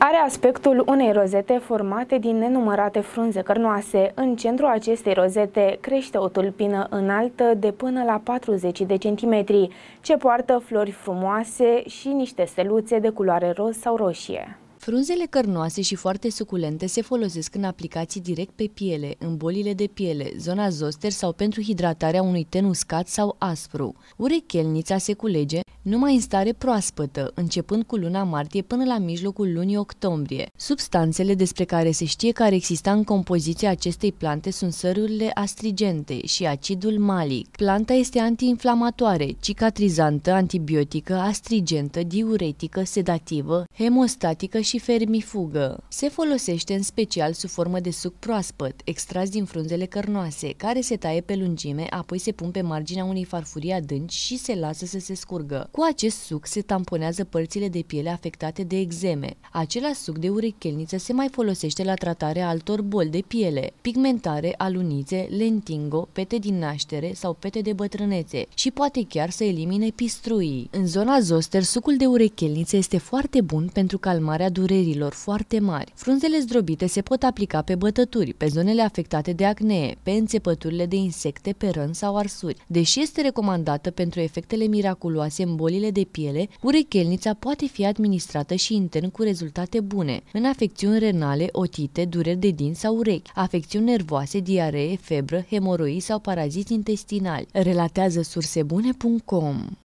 Are aspectul unei rozete formate din nenumărate frunze cărnoase. În centrul acestei rozete crește o tulpină înaltă de până la 40 de centimetri, ce poartă flori frumoase și niște steluțe de culoare roz sau roșie. Frunzele cărnoase și foarte suculente se folosesc în aplicații direct pe piele, în bolile de piele, zona zoster sau pentru hidratarea unui ten uscat sau aspru. Urechelnița se culege, numai în stare proaspătă, începând cu luna martie până la mijlocul lunii octombrie. Substanțele despre care se știe că ar exista în compoziția acestei plante sunt sărurile astrigente și acidul malic. Planta este antiinflamatoare, cicatrizantă, antibiotică, astrigentă, diuretică, sedativă, hemostatică și fermifugă. Se folosește în special sub formă de suc proaspăt, extras din frunzele cărnoase, care se taie pe lungime, apoi se pun pe marginea unei farfurii adânci și se lasă să se scurgă. Cu acest suc se tamponează părțile de piele afectate de exeme. Același suc de urechelniță se mai folosește la tratarea altor boli de piele, pigmentare, alunițe, lentingo, pete din naștere sau pete de bătrânețe și poate chiar să elimine pistruii. În zona zoster, sucul de urechelniță este foarte bun pentru calmarea durerilor foarte mari. Frunzele zdrobite se pot aplica pe bătături, pe zonele afectate de acnee, pe înțepăturile de insecte, pe rân sau arsuri. Deși este recomandată pentru efectele miraculoase în boli bolile de piele, urechelnița poate fi administrată și intern cu rezultate bune, în afecțiuni renale, otite, dureri de dinți sau urechi, afecțiuni nervoase, diaree, febră, hemoroii sau paraziți intestinali, relatează sursebune.com.